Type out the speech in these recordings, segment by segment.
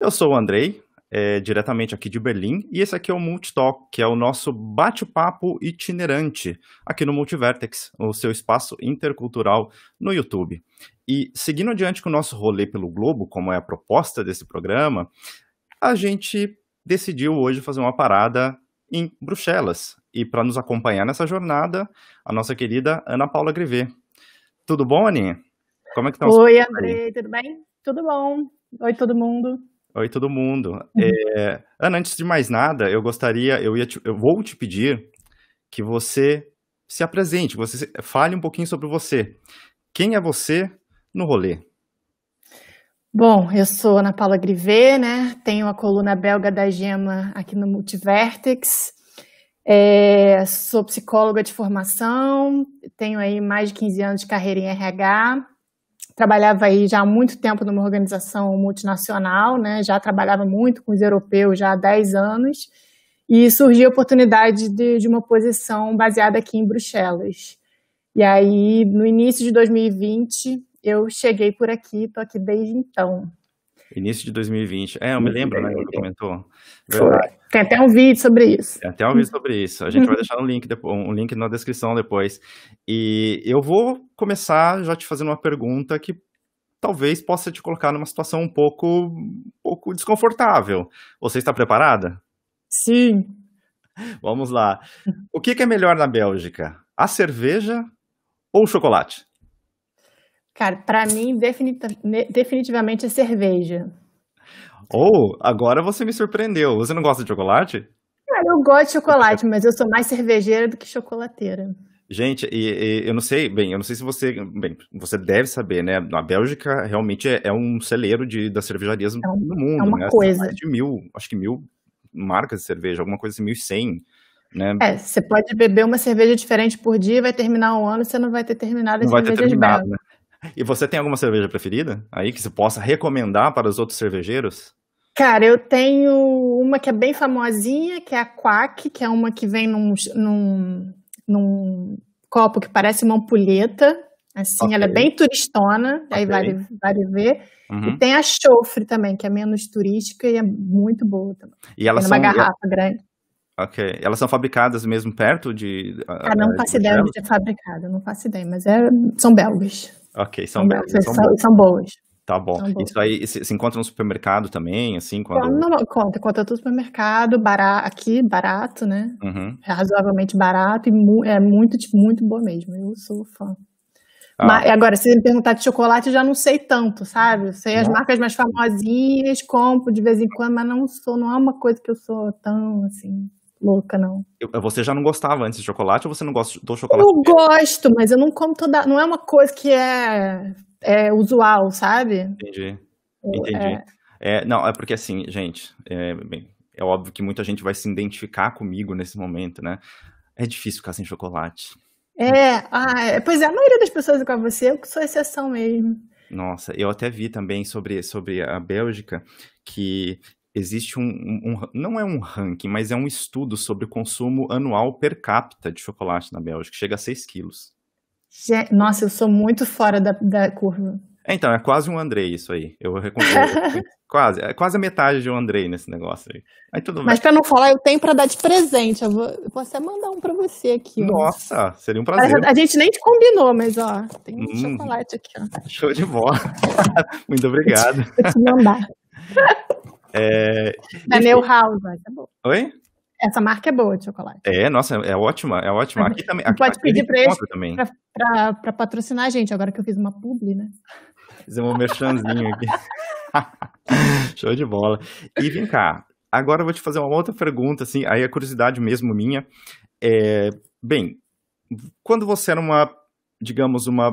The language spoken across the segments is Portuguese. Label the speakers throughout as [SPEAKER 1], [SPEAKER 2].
[SPEAKER 1] Eu sou o Andrei, é, diretamente aqui de Berlim, e esse aqui é o Multitalk, que é o nosso bate-papo itinerante aqui no Multivertex, o seu espaço intercultural no YouTube. E seguindo adiante com o nosso rolê pelo globo, como é a proposta desse programa, a gente decidiu hoje fazer uma parada em Bruxelas. E para nos acompanhar nessa jornada, a nossa querida Ana Paula Grivet. Tudo bom, Aninha? Como é que estão tá Oi, Andrei,
[SPEAKER 2] tudo bem? Tudo bom? Oi, todo mundo.
[SPEAKER 1] Oi, todo mundo. Uhum. É, Ana, antes de mais nada, eu gostaria, eu, ia te, eu vou te pedir que você se apresente, você fale um pouquinho sobre você. Quem é você no rolê?
[SPEAKER 2] Bom, eu sou Ana Paula Grivet, né? Tenho a coluna belga da Gema aqui no Multivertex. É, sou psicóloga de formação, tenho aí mais de 15 anos de carreira em RH trabalhava aí já há muito tempo numa organização multinacional, né? já trabalhava muito com os europeus já há 10 anos, e surgiu a oportunidade de, de uma posição baseada aqui em Bruxelas. E aí, no início de 2020, eu cheguei por aqui, estou aqui desde então.
[SPEAKER 1] Início de 2020. É, eu me lembro, né? Que comentou. Verdade.
[SPEAKER 2] Tem até um vídeo sobre isso.
[SPEAKER 1] Tem até um vídeo sobre isso. A gente vai deixar um link, depois, um link na descrição depois. E eu vou começar já te fazendo uma pergunta que talvez possa te colocar numa situação um pouco, um pouco desconfortável. Você está preparada? Sim. Vamos lá. O que é melhor na Bélgica? A cerveja ou o chocolate?
[SPEAKER 2] Cara, para mim, definitivamente é cerveja.
[SPEAKER 1] Ou, oh, agora você me surpreendeu. Você não gosta de chocolate?
[SPEAKER 2] Cara, eu gosto de chocolate, mas eu sou mais cervejeira do que chocolateira.
[SPEAKER 1] Gente, e, e, eu não sei, bem, eu não sei se você, bem, você deve saber, né? A Bélgica realmente é, é um celeiro de, das cervejarias é um, no mundo, é uma né? Assim, coisa. Mais de mil, acho que mil marcas de cerveja, alguma coisa assim, mil e cem, né? É,
[SPEAKER 2] você pode beber uma cerveja diferente por dia, vai terminar um ano, você não vai ter terminado a não vai ter terminado, né?
[SPEAKER 1] E você tem alguma cerveja preferida aí que você possa recomendar para os outros cervejeiros?
[SPEAKER 2] Cara, eu tenho uma que é bem famosinha, que é a Quack, que é uma que vem num, num, num copo que parece uma ampulheta. Assim, okay. ela é bem turistona, okay. aí vale, vale ver. Uhum. E tem a Chofre também, que é menos turística e é muito boa também.
[SPEAKER 1] E elas são... uma é garrafa grande. Ok. Elas são fabricadas mesmo perto de. Ah, não é, faço ideia de ser
[SPEAKER 2] é fabricada, não faço ideia, mas é, são belgas.
[SPEAKER 1] Ok, são, não, são, são boas. São boas. Tá bom. São boas. Isso aí se, se, encontra no supermercado também, assim? Quando... Não,
[SPEAKER 2] não, conta, conta no supermercado, barato, aqui, barato, né? Uhum. Razoavelmente barato e mu é muito, tipo, muito boa mesmo. Eu sou fã. Ah. Mas, agora, se me perguntar de chocolate, eu já não sei tanto, sabe? Eu sei as não. marcas mais famosinhas, compro de vez em quando, mas não sou, não é uma coisa que eu sou tão assim louca, não.
[SPEAKER 1] Eu, você já não gostava antes de chocolate ou você não gosta do chocolate? Eu
[SPEAKER 2] gosto, mas eu não como toda. Não é uma coisa que é, é usual, sabe?
[SPEAKER 1] Entendi. Entendi. É... é não, é porque assim, gente, é, bem, é óbvio que muita gente vai se identificar comigo nesse momento, né? É difícil ficar sem chocolate.
[SPEAKER 2] É, ah, pois é, a maioria das pessoas igual a você, eu sou exceção mesmo.
[SPEAKER 1] Nossa, eu até vi também sobre, sobre a Bélgica que existe um, um, um, não é um ranking, mas é um estudo sobre o consumo anual per capita de chocolate na Bélgica, chega a 6 quilos.
[SPEAKER 2] Nossa, eu sou muito fora da, da curva.
[SPEAKER 1] É, então, é quase um Andrei isso aí. Eu recomendo. quase, é quase a metade de um Andrei nesse negócio aí. aí tudo Mas para
[SPEAKER 2] não falar, eu tenho para dar de presente. Eu vou, vou até mandar um para você aqui.
[SPEAKER 1] Nossa, seria um prazer. A, a, gente
[SPEAKER 2] nem te combinou, mas ó, tem um hum, chocolate aqui,
[SPEAKER 1] ó. Show de bola. Muito obrigado. Vou te, vou
[SPEAKER 3] te mandar.
[SPEAKER 1] É, é meu
[SPEAKER 2] house, acabou. É Oi? Essa marca é boa de chocolate.
[SPEAKER 1] É, nossa, é ótima, é ótima. Aqui também. Aqui, pode aqui pedir pra eles também. Pra,
[SPEAKER 2] pra, pra, patrocinar a gente, agora que eu fiz uma publi, né?
[SPEAKER 1] Fizemos um merchanzinho aqui. Show de bola. E vem cá, agora eu vou te fazer uma outra pergunta, assim, aí a é curiosidade mesmo minha. É, bem, quando você era uma, digamos, uma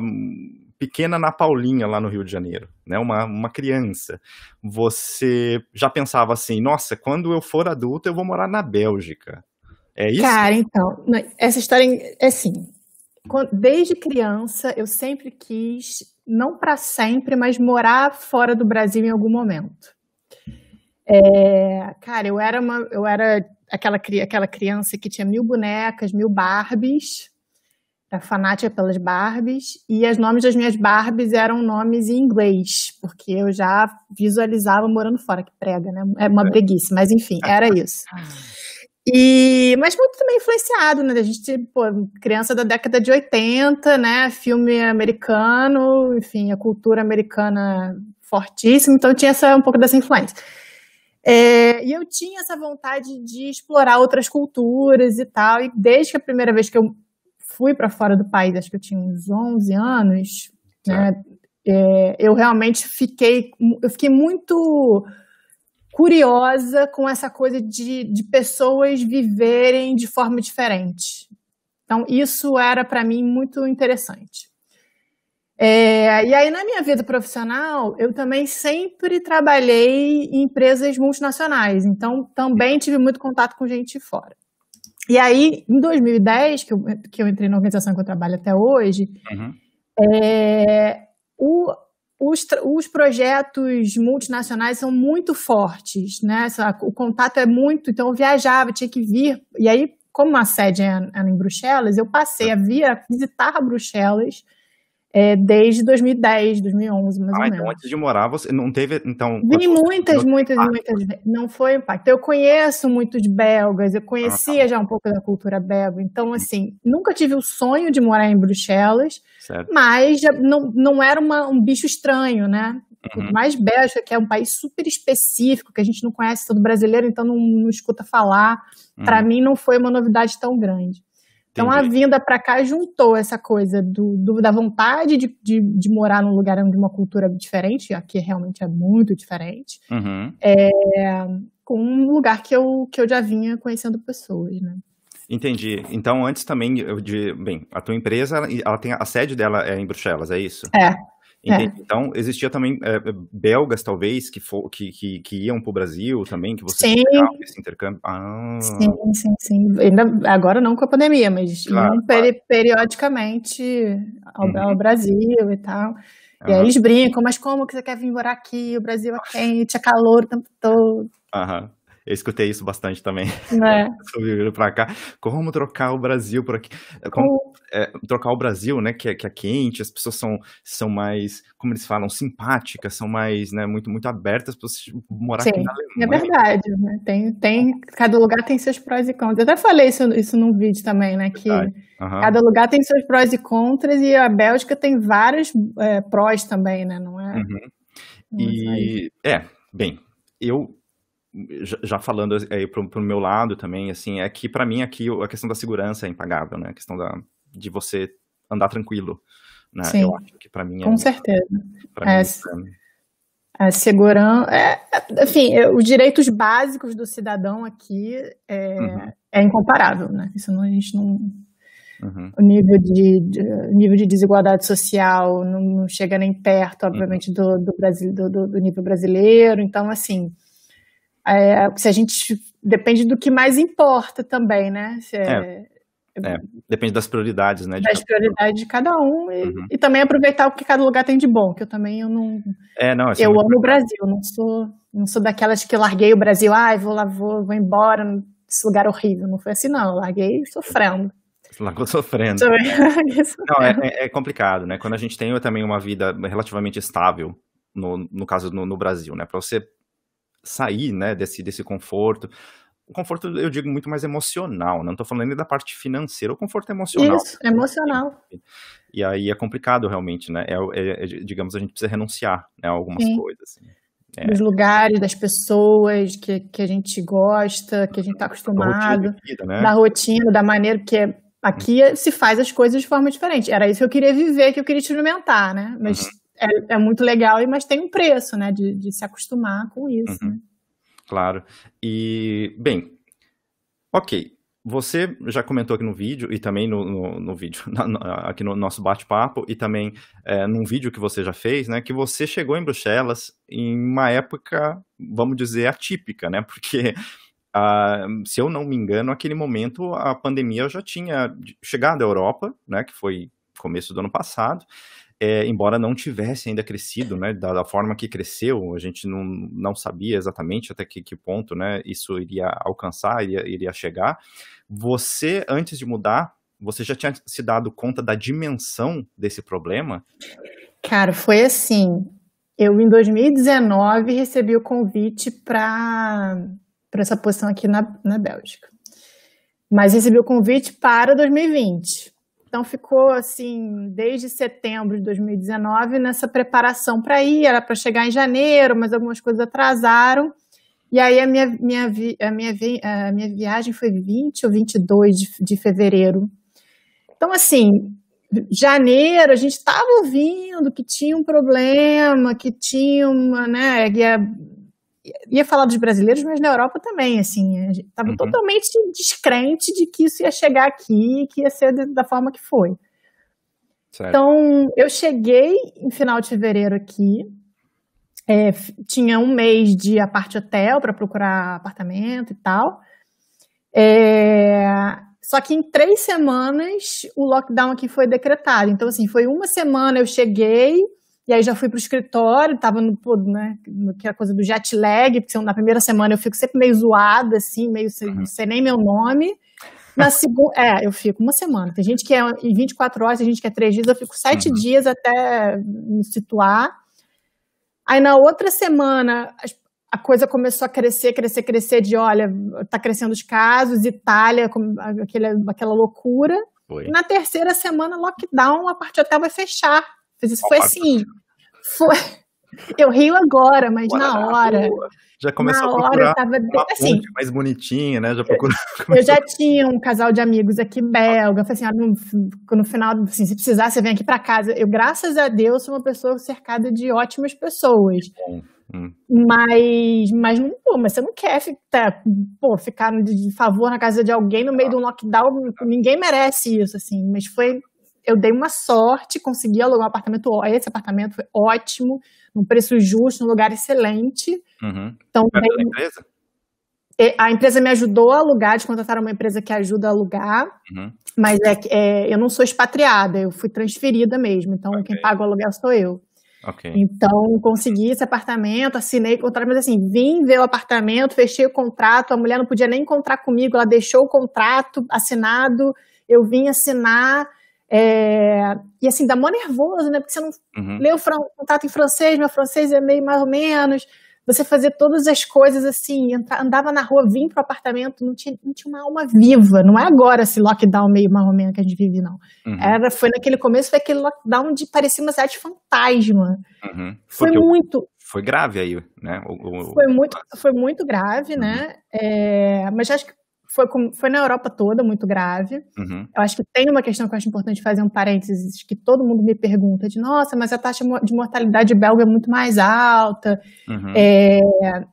[SPEAKER 1] pequena na Paulinha lá no Rio de Janeiro, né? Uma, uma criança. Você já pensava assim, nossa, quando eu for adulta eu vou morar na Bélgica. É isso? Cara, então,
[SPEAKER 2] essa história é, é assim. Desde criança eu sempre quis, não para sempre, mas morar fora do Brasil em algum momento. É, cara, eu era uma, eu era aquela, aquela criança que tinha mil bonecas, mil Barbies é fanática pelas Barbies, e os nomes das minhas Barbies eram nomes em inglês, porque eu já visualizava morando fora, que prega, né? É uma preguiça, é. mas enfim, era isso. E, mas muito também influenciado, né? A gente, pô, criança da década de 80, né? Filme americano, enfim, a cultura americana fortíssima, então tinha essa, um pouco dessa influência. É, e eu tinha essa vontade de explorar outras culturas e tal, e desde que a primeira vez que eu fui para fora do país, acho que eu tinha uns 11 anos, né? Tá. É, eu realmente fiquei, eu fiquei muito curiosa com essa coisa de, de pessoas viverem de forma diferente. Então, isso era para mim muito interessante. É, e aí, na minha vida profissional, eu também sempre trabalhei em empresas multinacionais, então também tive muito contato com gente fora. E aí, em 2010, que eu, que eu entrei na organização que eu trabalho até hoje, uhum. é, o, os, os, projetos multinacionais são muito fortes, né? O contato é muito, então eu viajava, tinha que vir. E aí, como a sede era é, é em Bruxelas, eu passei a via visitar Bruxelas é, desde 2010, 2011, mais ah, ou então menos.
[SPEAKER 1] antes de morar, você não teve, então... Vi
[SPEAKER 2] muitas, muitas, muitas, não foi impacto. Eu conheço muitos belgas, eu ah, tá conhecia ah, já um pouco da cultura belga, então, assim, nunca tive o sonho de morar em Bruxelas, certo. mas não, não era uma, um bicho estranho, né? Uhum. mais Bélgica, que é um país super específico, que a gente não conhece todo brasileiro, então não, não escuta falar. Uhum. Para mim, não foi uma novidade tão grande. Então a vinda para cá juntou essa coisa do, do da vontade de, de, de, morar num lugar onde uma cultura diferente, aqui realmente é muito diferente, uhum. é, com um lugar que eu, que eu já vinha conhecendo pessoas, né?
[SPEAKER 1] Entendi. Então, antes também de, bem, a tua empresa, ela tem a sede dela é em Bruxelas, é isso?
[SPEAKER 3] É,
[SPEAKER 2] é.
[SPEAKER 1] Então, existia também é, é belgas, talvez, que, for, que, que, que iam para o Brasil também, que você fazia esse intercâmbio. Ah. Sim,
[SPEAKER 2] sim, sim. Ainda, agora não com a pandemia, mas claro, peri claro. periodicamente ao, uhum. ao, Brasil e tal. Uhum. E aí eles brincam, mas como que você quer vir morar aqui? O Brasil é quente, é calor o tempo todo.
[SPEAKER 1] Aham. Eu escutei isso bastante também. Né? pra cá. Como trocar o Brasil por aqui? É, como, é, trocar o Brasil, né? Que é, que é quente, as pessoas são, são mais, como eles falam, simpáticas, são mais, né? Muito, muito abertas para você morar Sim, aqui na é Alemanha. É
[SPEAKER 2] verdade, né? Tem, tem, cada lugar tem seus prós e contras. Eu até falei isso, isso num vídeo também, né? Que uhum. cada lugar tem seus prós e contras e a Bélgica tem vários é, prós também, né? Não é?
[SPEAKER 1] Uhum. É e, é, bem, eu já falando aí pro, pro meu lado também, assim, é que para mim aqui a questão da segurança é impagável, né? A questão da, de você andar tranquilo,
[SPEAKER 2] né? Sim. Eu acho
[SPEAKER 1] que para mim é... Com certeza. Pra é, mim,
[SPEAKER 2] é... a segurança... É, enfim, assim, os direitos básicos do cidadão aqui é, uhum. é incomparável, né? Isso não, a gente não... Uhum. O nível de, de, nível de desigualdade social não, não chega nem perto, obviamente, uhum. do, do, Brasil, do, do, nível brasileiro. Então, assim, é, se a gente depende do que mais importa também, né? Se, é, é,
[SPEAKER 1] é depende das prioridades, né? Das
[SPEAKER 2] prioridades de cada um e, uhum. e, também aproveitar o que cada lugar tem de bom, que eu também eu não.
[SPEAKER 1] É, não. É eu amo o Brasil,
[SPEAKER 2] não sou não sou daquelas que larguei o Brasil, ai, ah, vou lá, vou, vou embora, esse lugar horrível. Não foi assim, não. Eu larguei sofrendo.
[SPEAKER 1] Largou sofrendo.
[SPEAKER 2] Não, é,
[SPEAKER 1] é, é, complicado, né? Quando a gente tem também uma vida relativamente estável, no, no caso no, no Brasil, né? Para você sair, né, desse, desse conforto. O conforto, eu digo, muito mais emocional, não estou falando nem da parte financeira, o conforto é emocional. Isso,
[SPEAKER 2] emocional.
[SPEAKER 1] E aí é complicado, realmente, né? É, é, é, digamos, a gente precisa renunciar né, a algumas Sim. coisas. Assim. É. Dos
[SPEAKER 2] lugares, das pessoas que, que a gente gosta, que a gente está acostumado. Da rotina, vida, né? da rotina, da maneira, porque aqui uhum. se faz as coisas de forma diferente. Era isso que eu queria viver, que eu queria experimentar, né? Mas uhum é, é, muito legal, mas tem um preço, né, de, de se acostumar com isso. Uhum. Né?
[SPEAKER 1] Claro. E, bem, ok. Você já comentou aqui no vídeo e também no, no, no vídeo, na, aqui no nosso bate-papo e também é, num vídeo que você já fez, né, que você chegou em Bruxelas em uma época, vamos dizer, atípica, né, porque Uh, se eu não me engano, naquele momento a pandemia já tinha chegado à Europa, né, que foi começo do ano passado, é, embora não tivesse ainda crescido, né, da, da, forma que cresceu, a gente não, não sabia exatamente até que, que ponto, né, isso iria alcançar, iria, iria chegar. Você, antes de mudar, você já tinha se dado conta da dimensão desse problema?
[SPEAKER 2] Cara, foi assim. Eu, em 2019, recebi o convite para essa posição aqui na, na Bélgica. Mas recebi o convite para 2020. Então ficou assim desde setembro de 2019 nessa preparação para ir, era para chegar em janeiro, mas algumas coisas atrasaram. E aí a minha, minha, vi, a minha, vi, a minha viagem foi 20 ou 22 de, de fevereiro. Então, assim, janeiro a gente estava ouvindo que tinha um problema, que tinha uma, né, ia ia falar dos brasileiros, mas na Europa também, assim, estava uhum. totalmente descrente de que isso ia chegar aqui, que ia ser da forma que foi. Certo. Então, eu cheguei em final de fevereiro aqui, é, tinha um mês de a parte hotel para procurar apartamento e tal. É, só que em três semanas o lockdown aqui foi decretado. Então, assim, foi uma semana eu cheguei, e aí já fui pro escritório, tava no, né, que é a coisa do jet lag, porque na primeira semana eu fico sempre meio zoada, assim, meio sem, uhum. nem meu nome. Na segunda, é, eu fico uma semana. Tem gente que é em 24 horas, tem gente que é três dias, eu fico sete uhum. dias até me situar. Aí na outra semana a coisa começou a crescer, crescer, crescer de olha, tá crescendo os casos, Itália, aquele, aquela loucura. Foi. Na terceira semana, lockdown, a parte do hotel vai fechar. Mas foi assim. Foi. Eu rio agora, mas na hora. Boa.
[SPEAKER 1] Já começou na a procurar hora eu tava uma assim, mais bonitinha, né? Já é, procurou,
[SPEAKER 2] eu já tinha um casal de amigos aqui belga. Eu falei assim, ah, no, no final, assim, se precisar, você vem aqui para casa. Eu, graças a Deus, sou uma pessoa cercada de ótimas pessoas. Hum. Mas, mas, não, pô, mas você não quer ficar, tá, pô, ficar de favor na casa de alguém no meio ah, de um lockdown, tá. ninguém merece isso, assim, mas foi eu dei uma sorte, consegui alugar um apartamento, esse apartamento foi ótimo, num preço justo, num lugar excelente.
[SPEAKER 3] Uhum. Então, bem, empresa?
[SPEAKER 2] É, a empresa me ajudou a alugar, de contratar uma empresa que ajuda a alugar, uhum. mas é, é, eu não sou expatriada, eu fui transferida mesmo, então okay. quem paga o aluguel sou eu. Okay. Então, consegui esse apartamento, assinei o contrato, mas assim, vim ver o apartamento, fechei o contrato, a mulher não podia nem encontrar comigo, ela deixou o contrato assinado, eu vim assinar, é, e assim, dá mó nervoso, né? Porque você não uhum. lê o contato em francês, meu francês é meio mais ou menos. Você fazia todas as coisas assim, andava na rua, vinha pro apartamento, não tinha, não tinha uma alma viva. Não é agora esse lockdown meio mais ou menos que a gente vive, não. Uhum. Era, foi naquele começo, foi aquele lockdown de parecia uma cidade fantasma.
[SPEAKER 1] Uhum. Foi Porque muito. foi grave aí, né? O, o...
[SPEAKER 2] Foi, muito, foi muito grave, né? uhum. né? É, mas acho que foi, foi na Europa toda muito grave. Uhum. Eu acho que tem uma questão que eu acho importante fazer um parênteses, que todo mundo me pergunta de, nossa, mas a taxa de mortalidade belga é muito mais alta. Uhum. É,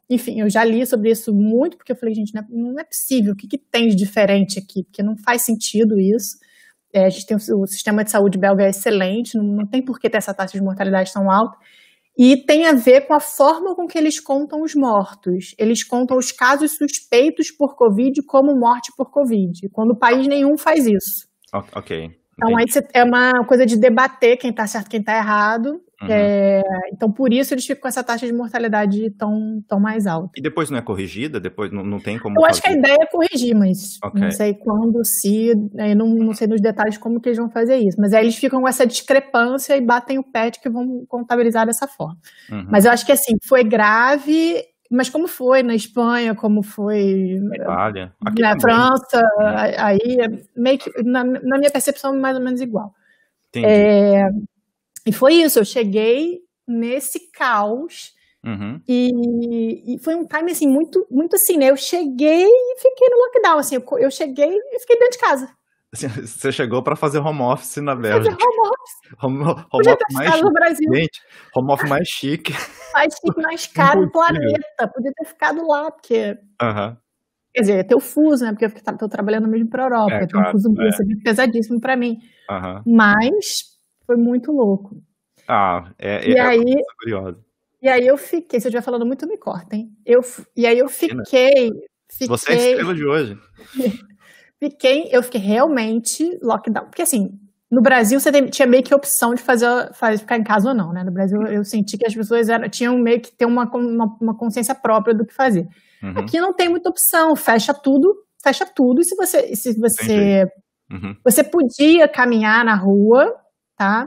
[SPEAKER 2] enfim, eu já li sobre isso muito, porque eu falei, gente, não é, não é possível, o que, que, tem de diferente aqui? Porque não faz sentido isso. É, a gente tem o, o, sistema de saúde belga é excelente, não, não tem por que ter essa taxa de mortalidade tão alta e tem a ver com a forma com que eles contam os mortos. Eles contam os casos suspeitos por Covid como morte por Covid, quando o país nenhum faz isso. Ok. Então, aí é uma coisa de debater quem está certo quem está errado. Uhum. É, então, por isso eles ficam com essa taxa de mortalidade tão, tão mais alta.
[SPEAKER 1] E depois não é corrigida? Depois não, não tem como. Eu fazer... acho que
[SPEAKER 2] a ideia é corrigir, mas okay. não sei quando, se. É, não, não sei nos detalhes como que eles vão fazer isso. Mas aí eles ficam com essa discrepância e batem o pé de que vão contabilizar dessa forma. Uhum. Mas eu acho que assim, foi grave mas como foi na Espanha, como foi Itália,
[SPEAKER 3] na também. França,
[SPEAKER 2] uhum. é. aí meio que, na, na, minha percepção mais ou menos igual. É, e foi isso, eu cheguei nesse caos uhum. e, e, foi um time assim muito, muito assim, né? Eu cheguei e fiquei no lockdown, assim, eu, eu cheguei e fiquei dentro de casa.
[SPEAKER 1] Assim, você chegou para fazer home office na Bélgica. Fazer home office. Home, home office mais, no Brasil. Gente, home office mais chique
[SPEAKER 2] faz fique tipo mais caro do planeta. Podia ter ficado lá, porque. Uhum. Quer dizer, ia é ter o fuso, né? Porque eu estou tá, trabalhando mesmo para a Europa. É, é claro, um fuso é. é pesadíssimo para mim. Uhum. Mas foi muito louco.
[SPEAKER 1] Ah, é, e é aí, curioso.
[SPEAKER 2] E aí eu fiquei, se eu estiver falando muito, me cortem. Eu, e aí eu fiquei. fiquei Você é estrela de
[SPEAKER 1] hoje.
[SPEAKER 2] fiquei, eu fiquei realmente lockdown. Porque assim, no Brasil, você tinha meio que opção de fazer, fazer ficar em casa ou não, né? No Brasil, eu senti que as pessoas eram, tinham meio que ter uma, uma, uma consciência própria do que fazer. Uhum. Aqui não tem muita opção, fecha tudo, fecha tudo. E se você, se você, uhum. você podia caminhar na rua, tá?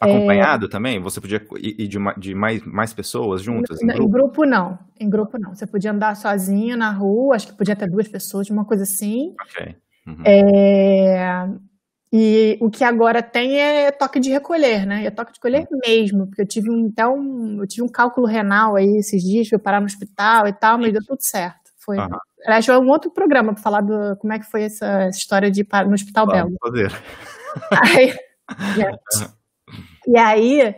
[SPEAKER 1] Acompanhado é... também? Você podia ir de, de mais, mais pessoas juntas? Em, em grupo?
[SPEAKER 2] grupo? não. Em grupo não. Você podia andar sozinha na rua, acho que podia até duas pessoas, uma coisa assim.
[SPEAKER 1] Ok. Uhum.
[SPEAKER 2] É... E o que agora tem é toque de recolher, né? E é toque de recolher mesmo, porque eu tive um, então, eu tive um cálculo renal aí esses dias, fui parar no hospital e tal, mas deu tudo certo. Foi. Uhum. Aliás, é um outro programa para falar do como é que foi essa, essa história de no Hospital ah, Belga.
[SPEAKER 1] Fazer.
[SPEAKER 2] Aí, e aí,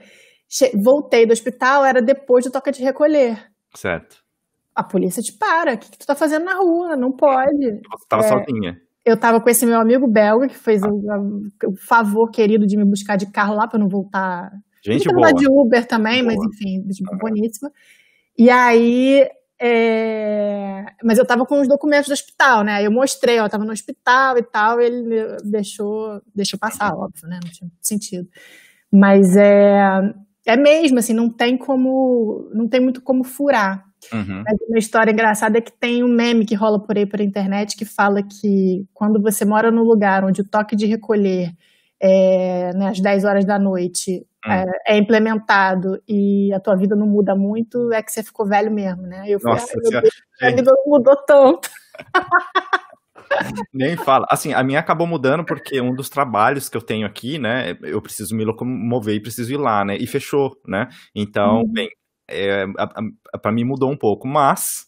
[SPEAKER 2] voltei do hospital, era depois do toque de recolher. Certo. A polícia te para, o que, que tu tá fazendo na rua? Não pode. tava é... sozinha eu tava com esse meu amigo belga, que fez o, o favor querido de me buscar de carro lá para não voltar. Gente, eu boa. de Uber também, boa. mas enfim, tipo, boníssima. E aí. É... Mas eu tava com os documentos do hospital, né? Eu mostrei, ó, eu tava no hospital e tal, e ele deixou, deixou passar, óbvio, né? Não tinha sentido. Mas é, é mesmo, assim, não tem como. Não tem muito como furar. Uhum. Mas uma história engraçada é que tem um meme que rola por aí por internet que fala que quando você mora num lugar onde o toque de recolher é, né, às 10 horas da noite uhum. é, é, implementado e a tua vida não muda muito, é que você ficou velho mesmo, né? Eu Nossa, falei, Nossa, ah, minha vida não mudou tanto.
[SPEAKER 1] Nem fala. Assim, a minha acabou mudando porque um dos trabalhos que eu tenho aqui, né, eu preciso me locomover e preciso ir lá, né, e fechou, né? Então, uhum. bem, é, para mim mudou um pouco, mas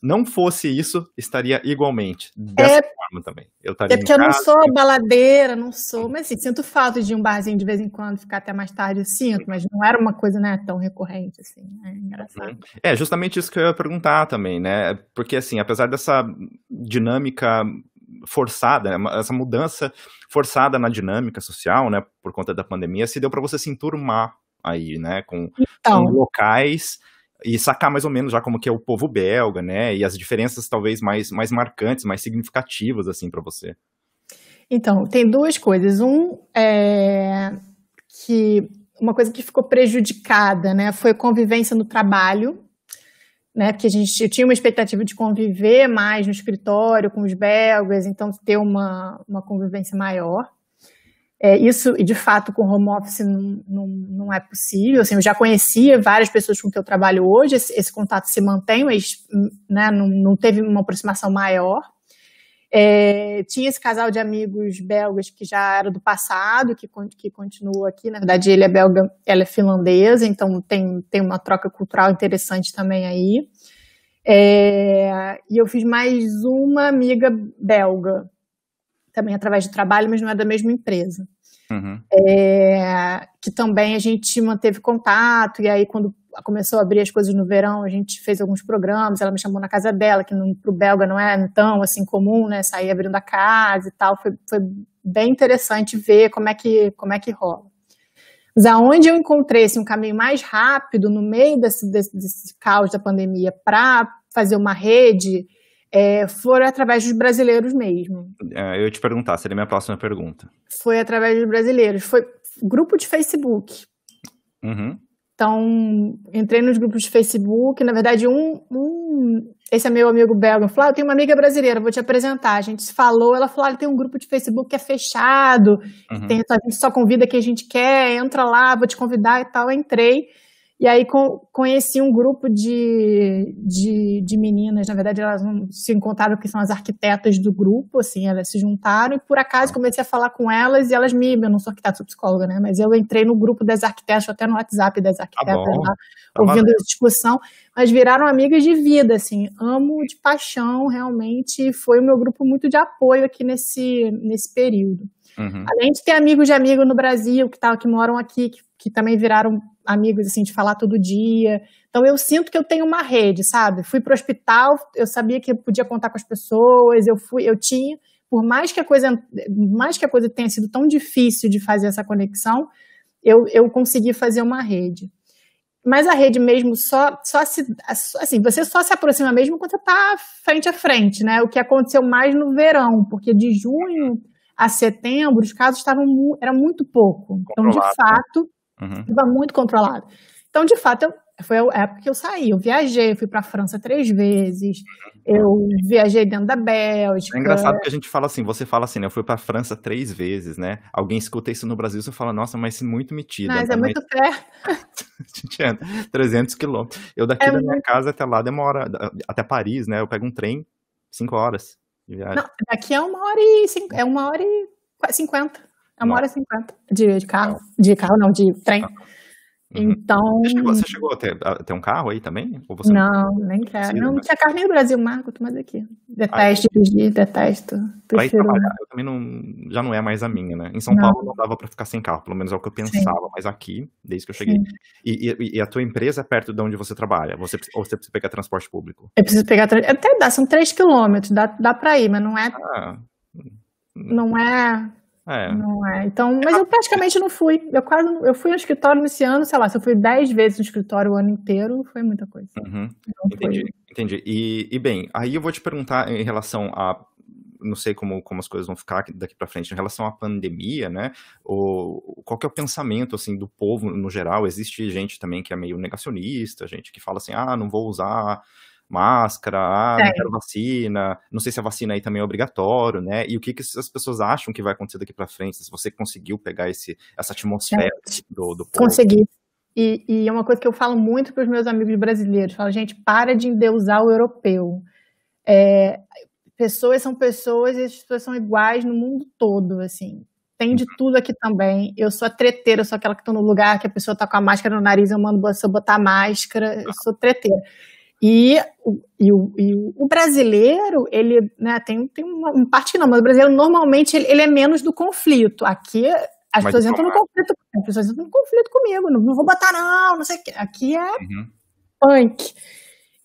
[SPEAKER 1] não fosse isso, estaria igualmente. Dessa é, forma também. Eu estaria é porque casa, eu não sou
[SPEAKER 2] baladeira, não sou, mas assim, sinto falta de um barzinho de vez em quando, ficar até mais tarde, eu sinto, mas não era uma coisa né, tão recorrente, assim, né? Engraçado. Uhum.
[SPEAKER 1] É, justamente isso que eu ia perguntar também, né? Porque, assim, apesar dessa dinâmica forçada, né? essa mudança forçada na dinâmica social, né, por conta da pandemia, se deu para você se enturmar aí, né? Com, então. com locais e sacar mais ou menos já como que é o povo belga, né? E as diferenças talvez mais, mais marcantes, mais significativas assim para você.
[SPEAKER 2] Então, tem duas coisas. Um é que uma coisa que ficou prejudicada, né, foi a convivência no trabalho, né? Porque a gente tinha uma expectativa de conviver mais no escritório com os belgas, então ter uma, uma convivência maior. É, isso, de fato, com home office não, não, não, é possível. Assim, eu já conhecia várias pessoas com que eu trabalho hoje, esse, esse contato se mantém, mas né, não, não teve uma aproximação maior. É, tinha esse casal de amigos belgas que já era do passado, que, que continua aqui. Na verdade, ele é belga, ela é finlandesa, então tem, tem uma troca cultural interessante também aí. É, e eu fiz mais uma amiga belga também através de trabalho, mas não é da mesma empresa. Uhum. É, que também a gente manteve contato, e aí quando começou a abrir as coisas no verão, a gente fez alguns programas, ela me chamou na casa dela, que para o belga não é tão assim comum, né, sair abrindo a casa e tal, foi, foi bem interessante ver como é que, como é que rola. Mas aonde eu encontrei assim, um caminho mais rápido no meio desse, desse, desse caos da pandemia para fazer uma rede é, foram através dos brasileiros mesmo.
[SPEAKER 1] É, eu ia te perguntar, seria minha próxima pergunta.
[SPEAKER 2] Foi através dos brasileiros. Foi grupo de Facebook. Uhum. Então, entrei nos grupos de Facebook. Na verdade, um, um esse é meu amigo belga, falou: ah, Eu tenho uma amiga brasileira, vou te apresentar. A gente se falou, ela falou: ah, tem um grupo de Facebook que é fechado, uhum. que tem, a gente só convida quem a gente quer, entra lá, vou te convidar e tal. Eu entrei. E aí com, conheci um grupo de, de, de, meninas, na verdade elas não se encontraram porque são as arquitetas do grupo, assim, elas se juntaram e por acaso comecei a falar com elas e elas me, eu não sou arquiteta, sou psicóloga, né, mas eu entrei no grupo das arquitetas, até no WhatsApp das tá arquitetas tá lá, tá ouvindo a discussão, mas viraram amigas de vida, assim, amo de paixão, realmente foi o meu grupo muito de apoio aqui nesse, nesse período. Uhum. Além de ter amigos de amigo no Brasil que, tal que moram aqui, que, que também viraram amigos assim de falar todo dia. Então eu sinto que eu tenho uma rede, sabe? Fui pro hospital, eu sabia que eu podia contar com as pessoas, eu fui, eu tinha, por mais que a coisa, mais que a coisa tenha sido tão difícil de fazer essa conexão, eu, eu consegui fazer uma rede. Mas a rede mesmo só, só se, assim, você só se aproxima mesmo quando você está frente a frente, né? O que aconteceu mais no verão, porque de junho a setembro, os casos estavam era muito pouco. Então, de fato, uhum. estava muito controlado. Então, de fato, eu, foi a época que eu saí. Eu viajei, fui para a França três vezes, eu viajei dentro da Bélgica. É engraçado que a
[SPEAKER 1] gente fala assim, você fala assim, né, eu fui para a França três vezes, né? Alguém escuta isso no Brasil, você fala, nossa, mas é muito metido Mas é tá, muito
[SPEAKER 2] perto.
[SPEAKER 1] 300 quilômetros. Eu daqui é da minha casa até lá demora, até Paris, né? Eu pego um trem, cinco horas. Não,
[SPEAKER 2] daqui é uma hora e cinco, é uma hora e cinquenta. É uma não. hora e cinquenta de, de carro. Não. De carro, não, de trem. Não. Uhum. Então. Você chegou,
[SPEAKER 1] até a, ter, a, ter, um carro aí também? não, não,
[SPEAKER 2] nem né? quero. não, tinha carro nem no Brasil, Marco, mas aqui. Ah, é? Detesto dirigir, detesto. Prefiro. Trabalhar,
[SPEAKER 1] eu também não, já não é mais a minha, né? Em São não. Paulo não dava para ficar sem carro, pelo menos é o que eu pensava, Sim. mas aqui, desde que eu cheguei. E, e, e, a tua empresa é perto de onde você trabalha? Você, ou você precisa pegar transporte público?
[SPEAKER 2] Eu preciso pegar. Até dá, são 3 quilômetros, dá, dá pra ir, mas não é.
[SPEAKER 1] Ah. Hum.
[SPEAKER 2] Não é é. Não é. Então, mas eu ah. praticamente não fui. Eu quase eu fui no escritório nesse ano, sei lá, se eu fui dez vezes no escritório o ano inteiro, foi muita coisa.
[SPEAKER 1] Uhum. Entendi, foi. entendi. E, e bem, aí eu vou te perguntar em relação a não sei como, como as coisas vão ficar daqui para frente em relação à pandemia, né? O, qual que é o pensamento assim do povo no geral? Existe gente também que é meio negacionista, gente que fala assim, ah, não vou usar máscara, ah, não quero vacina, não sei se a vacina aí também é obrigatório, né? E o que, que as pessoas acham que vai acontecer daqui para frente? Se você conseguiu pegar esse, essa atmosfera é. do, do povo. Consegui.
[SPEAKER 2] E, e é uma coisa que eu falo muito para os meus amigos brasileiros. Falo, gente, para de endeusar o europeu. É, pessoas são pessoas e as pessoas são iguais no mundo todo, assim. Tem de uhum. tudo aqui também. Eu sou a treteira, eu sou aquela que tô no lugar que a pessoa tá com a máscara no nariz, eu mando você botar a máscara. Eu tá. sou treteira. E, e, o, e o brasileiro, ele né, tem, tem uma parte que não, mas o brasileiro normalmente ele, ele é menos do conflito. Aqui as pessoas então entram no conflito, as pessoas entram no conflito comigo, não, não vou botar não, não sei o que. Aqui é uhum. punk.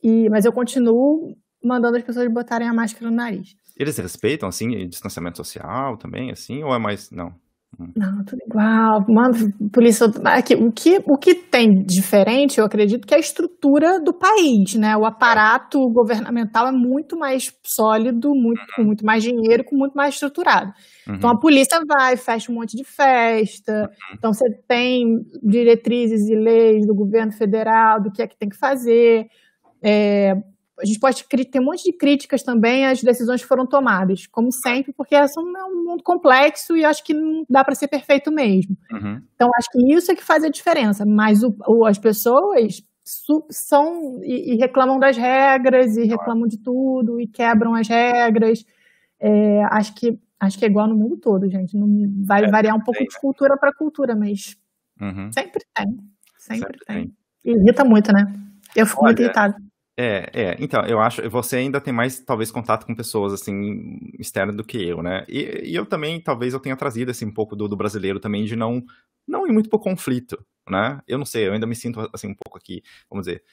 [SPEAKER 2] E, mas eu continuo mandando as pessoas botarem a máscara no nariz.
[SPEAKER 1] Eles respeitam, assim, distanciamento social também, assim, ou é mais. Não.
[SPEAKER 2] Hum. Não, tudo igual, manda polícia. Aqui, o, que, o que tem diferente, eu acredito, que é a estrutura do país, né? O aparato governamental é muito mais sólido, muito, com muito mais dinheiro, com muito mais estruturado. Uhum. Então a polícia vai, fecha um monte de festa. Uhum. Então você tem diretrizes e leis do governo federal, do que é que tem que fazer. É, a gente pode ter um monte de críticas também às decisões que foram tomadas, como sempre, porque é um mundo complexo e acho que não dá para ser perfeito mesmo. Uhum. Então, acho que isso é que faz a diferença, mas o, o, as pessoas são e, e, reclamam das regras e reclamam de tudo e quebram as regras. É, acho que acho que é igual no mundo todo, gente. Não vai é, variar um pouco tem, de é. cultura para cultura, mas uhum. sempre tem, sempre, sempre tem. tem. E irrita muito, né? Eu fico Olha, muito irritada.
[SPEAKER 1] É, é. Então, eu acho. Você ainda tem mais, talvez, contato com pessoas, assim, externas do que eu, né? E, e eu também, talvez, eu tenha trazido assim, um pouco do, do, brasileiro também, de não, não ir muito pro conflito, né? Eu não sei, eu ainda me sinto, assim, um pouco aqui, vamos dizer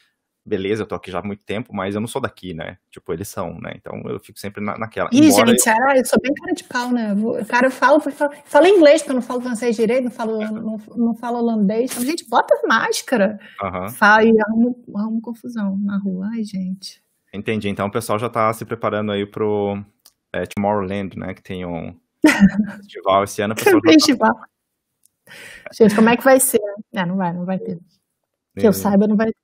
[SPEAKER 1] beleza, eu tô aqui já há muito tempo, mas eu não sou daqui, né? Tipo, eles são, né? Então eu fico sempre na, naquela. Ih, Embora gente,
[SPEAKER 2] eu... eu sou bem cara de pau, né? O cara eu falo, falo, falo inglês, porque eu não falo francês direito, não falo, é. não, não falo holandês. Então, gente, bota máscara. Uhum. Fala e arruma, confusão na rua. Ai, gente.
[SPEAKER 1] Entendi. Então o pessoal já tá se preparando aí pro é, Tomorrowland, né? Que tem um festival esse ano. Pessoal tá
[SPEAKER 2] festival. Tá... Gente, como é que vai ser? É, não vai, não vai ter. Que eu saiba, não vai ter.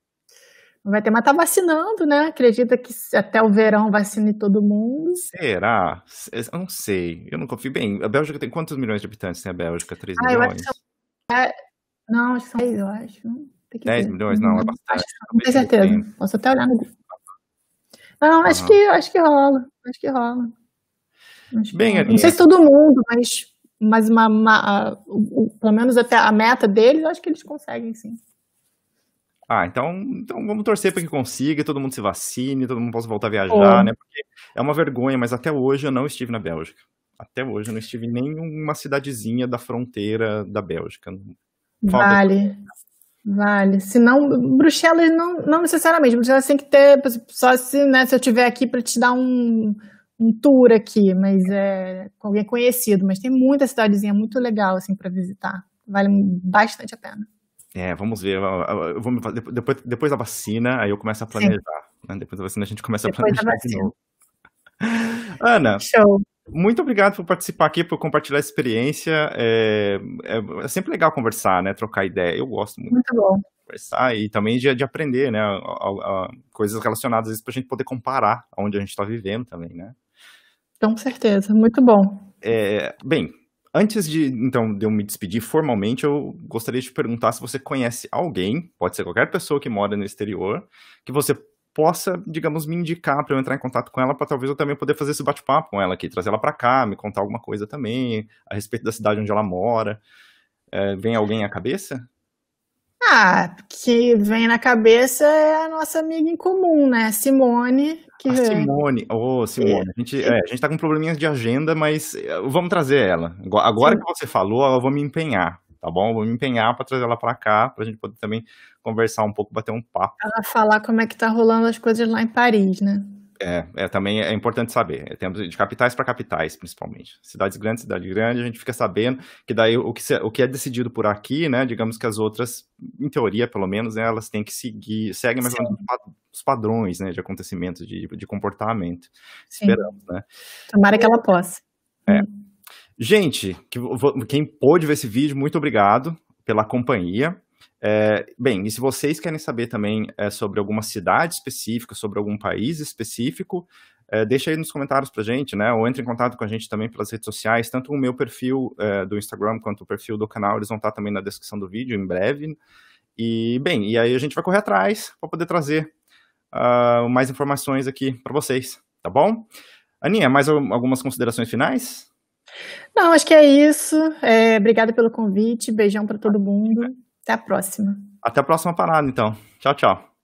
[SPEAKER 2] Vai ter, mas tá vacinando, né? Acredita que até o verão vacine todo mundo.
[SPEAKER 1] Será? Eu não sei. Eu não confio. Bem, a Bélgica tem quantos milhões de habitantes tem né, a Bélgica? 3 ah, milhões?
[SPEAKER 2] São... É... Não, são 10, eu acho.
[SPEAKER 1] Tem 10 ver. milhões? Não, é uhum. bastante. não tenho
[SPEAKER 2] certeza. Posso até olhar no Não, acho, que, acho que rola. Acho que rola. Acho Bem, que... Não sei se todo mundo, mas, mas uma, uma, pelo menos até a meta deles, eu acho que eles conseguem, sim
[SPEAKER 1] ah, então, então vamos torcer para que consiga, todo mundo se vacine, todo mundo possa voltar a viajar, oh. né? Porque é uma vergonha, mas até hoje eu não estive na Bélgica. Até hoje eu não estive em nenhuma cidadezinha da fronteira da Bélgica. Falta
[SPEAKER 2] vale. Vale. Se não, Bruxelas não, não necessariamente. Bruxelas tem que ter, só se, né, se eu tiver aqui para te dar um, um tour aqui, mas é com alguém conhecido. Mas tem muita cidadezinha muito legal assim para visitar. Vale bastante a pena.
[SPEAKER 1] É, vamos ver. Eu vou, depois, depois da vacina, aí eu começo a planejar. Né? Depois da vacina, a gente começa depois a planejar de novo. Ana. Show. Muito obrigado por participar aqui, por compartilhar a experiência. É, é, é, sempre legal conversar, né? Trocar ideia. Eu gosto muito. Muito bom. De conversar e também de, de aprender, né? A, a, a coisas relacionadas a isso para a gente poder comparar onde a gente está vivendo também, né?
[SPEAKER 2] Com certeza. Muito bom.
[SPEAKER 1] É, bem, Antes de, então, de eu me despedir formalmente, eu gostaria de te perguntar se você conhece alguém, pode ser qualquer pessoa que mora no exterior, que você possa, digamos, me indicar para eu entrar em contato com ela, para talvez eu também poder fazer esse bate-papo com ela aqui, trazer ela para cá, me contar alguma coisa também a respeito da cidade onde ela mora. É, vem alguém à cabeça?
[SPEAKER 2] Ah, que vem na cabeça é a nossa amiga em comum, né? Simone. Que a Simone,
[SPEAKER 1] ô oh, Simone, a gente, é. é, a gente tá com probleminhas de agenda, mas eh, vamos trazer ela. Agora Sim. que você falou, tá eu vou me empenhar, tá bom? vou me empenhar para trazer ela para cá, pra gente poder também conversar um pouco, bater um papo.
[SPEAKER 2] Ela falar como é que tá rolando as coisas lá em Paris, né?
[SPEAKER 1] É, é, também é importante saber. É, temos de capitais para capitais, principalmente. Cidades grandes, cidade grande, a gente fica sabendo que daí o que, se, o que é decidido por aqui, né? Digamos que as outras, em teoria, pelo menos, né, elas têm que seguir, seguem mais os padrões né, de acontecimentos, de, de comportamento. Sim. Esperamos, né? Tomara que ela possa. É. Gente, quem pôde ver esse vídeo, muito obrigado pela companhia. É, bem, e se vocês querem saber também é, sobre alguma cidade específica, sobre algum país específico, é, deixa aí nos comentários pra gente, né? Ou entre em contato com a gente também pelas redes sociais, tanto o meu perfil é, do Instagram quanto o perfil do canal, eles vão estar tá também na descrição do vídeo em breve. E, bem, e aí a gente vai correr atrás para poder trazer uh, mais informações aqui para vocês, tá bom? Aninha, mais algumas considerações finais?
[SPEAKER 2] Não, acho que é isso. É, obrigada pelo convite. Beijão para todo mundo. Até a próxima.
[SPEAKER 1] Até a próxima
[SPEAKER 3] parada, então. Tchau, tchau.